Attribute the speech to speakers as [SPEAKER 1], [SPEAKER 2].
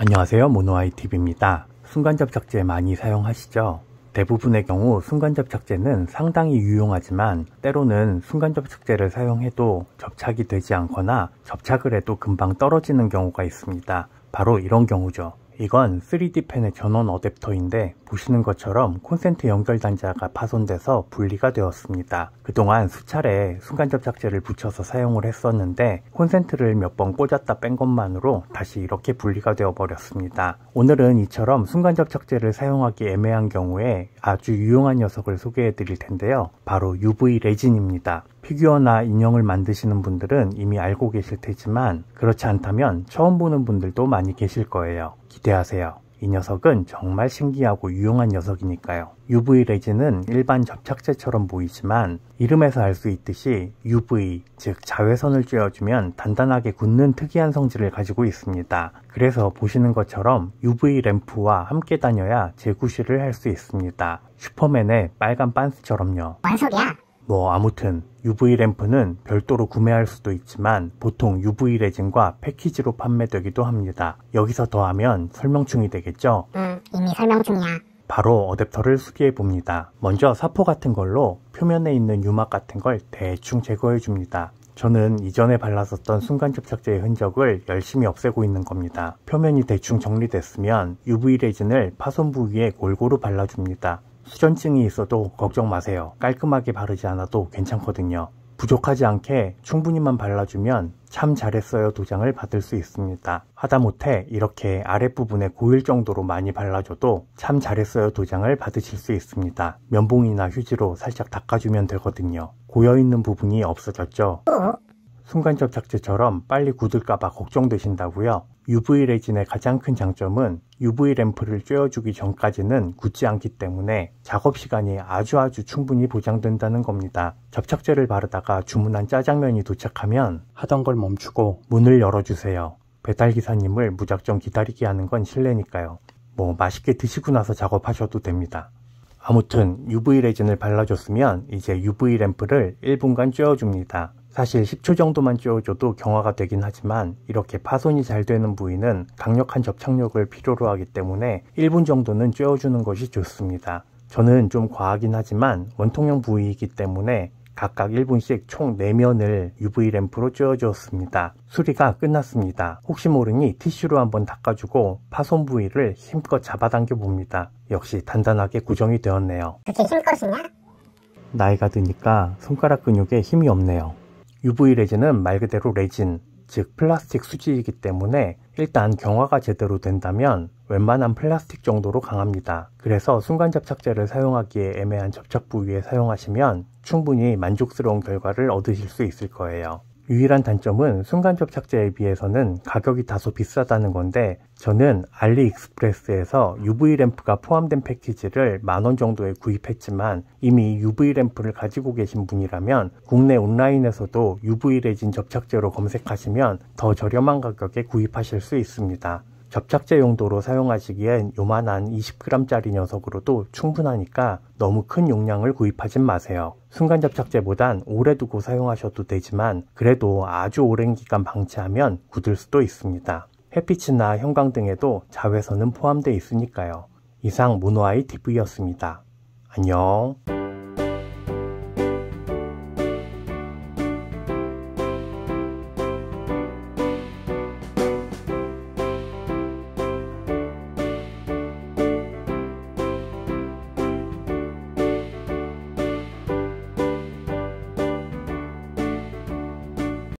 [SPEAKER 1] 안녕하세요 모노아이TV입니다. 순간접착제 많이 사용하시죠? 대부분의 경우 순간접착제는 상당히 유용하지만 때로는 순간접착제를 사용해도 접착이 되지 않거나 접착을 해도 금방 떨어지는 경우가 있습니다. 바로 이런 경우죠. 이건 3D펜의 전원 어댑터인데 보시는 것처럼 콘센트 연결 단자가 파손돼서 분리가 되었습니다. 그동안 수차례 순간접착제를 붙여서 사용을 했었는데 콘센트를 몇 번 꽂았다 뺀 것만으로 다시 이렇게 분리가 되어 버렸습니다. 오늘은 이처럼 순간접착제를 사용하기 애매한 경우에 아주 유용한 녀석을 소개해 드릴 텐데요. 바로 UV 레진입니다. 피규어나 인형을 만드시는 분들은 이미 알고 계실 테지만 그렇지 않다면 처음 보는 분들도 많이 계실 거예요. 기대하세요. 이 녀석은 정말 신기하고 유용한 녀석이니까요. UV 레진은 일반 접착제처럼 보이지만 이름에서 알 수 있듯이 UV, 즉 자외선을 쬐어주면 단단하게 굳는 특이한 성질을 가지고 있습니다. 그래서 보시는 것처럼 UV 램프와 함께 다녀야 재구실을 할 수 있습니다. 슈퍼맨의 빨간 반스처럼요. 완석이야! 뭐 아무튼 UV 램프는 별도로 구매할 수도 있지만 보통 UV 레진과 패키지로 판매되기도 합니다. 여기서 더하면 설명충이 되겠죠? 음, 이미 설명충이야. 바로 어댑터를 수리해 봅니다. 먼저 사포 같은 걸로 표면에 있는 유막 같은 걸 대충 제거해 줍니다. 저는 이전에 발랐었던 순간 접착제의 흔적을 열심히 없애고 있는 겁니다. 표면이 대충 정리됐으면 UV 레진을 파손 부위에 골고루 발라줍니다. 수전증이 있어도 걱정 마세요. 깔끔하게 바르지 않아도 괜찮거든요. 부족하지 않게 충분히만 발라주면 참 잘했어요 도장을 받을 수 있습니다. 하다못해 이렇게 아랫부분에 고일 정도로 많이 발라줘도 참 잘했어요 도장을 받으실 수 있습니다. 면봉이나 휴지로 살짝 닦아주면 되거든요. 고여있는 부분이 없어졌죠? 어, 순간접 착제처럼 빨리 굳을까봐 걱정되신다고요? UV 레진의 가장 큰 장점은 UV 램프를 쬐어주기 전까지는 굳지 않기 때문에 작업 시간이 아주 아주 충분히 보장된다는 겁니다. 접착제를 바르다가 주문한 짜장면이 도착하면 하던 걸 멈추고 문을 열어주세요. 배달 기사님을 무작정 기다리게 하는 건 실례니까요. 뭐 맛있게 드시고 나서 작업하셔도 됩니다. 아무튼 UV 레진을 발라줬으면 이제 UV 램프를 1분간 쬐어줍니다. 사실 10초 정도만 찧어줘도 경화가 되긴 하지만 이렇게 파손이 잘 되는 부위는 강력한 접착력을 필요로 하기 때문에 1분 정도는 찧어주는 것이 좋습니다. 저는 좀 과하긴 하지만 원통형 부위이기 때문에 각각 1분씩 총 4면을 UV 램프로 찧어주었습니다. 수리가 끝났습니다. 혹시 모르니 티슈로 한번 닦아주고 파손 부위를 힘껏 잡아당겨 봅니다. 역시 단단하게 고정이 되었네요. 그게 힘껏이냐? 나이가 드니까 손가락 근육에 힘이 없네요. UV 레진은 말 그대로 레진, 즉 플라스틱 수지이기 때문에 일단 경화가 제대로 된다면 웬만한 플라스틱 정도로 강합니다. 그래서 순간 접착제를 사용하기에 애매한 접착 부위에 사용하시면 충분히 만족스러운 결과를 얻으실 수 있을 거예요. 유일한 단점은 순간접 착제에 비해서는 가격이 다소 비싸다는 건데 저는 알리익스프레스에서 UV 램프가 포함된 패키지를 만 원 정도에 구입했지만 이미 UV 램프를 가지고 계신 분이라면 국내 온라인에서도 UV 레진 접착제로 검색하시면 더 저렴한 가격에 구입하실 수 있습니다. 접착제 용도로 사용하시기엔 요만한 20g짜리 녀석으로도 충분하니까 너무 큰 용량을 구입하진 마세요. 순간 접착제보단 오래 두고 사용하셔도 되지만 그래도 아주 오랜 기간 방치하면 굳을 수도 있습니다. 햇빛이나 형광 등에도 자외선은 포함되어 있으니까요. 이상 모노아이 TV였습니다. 안녕.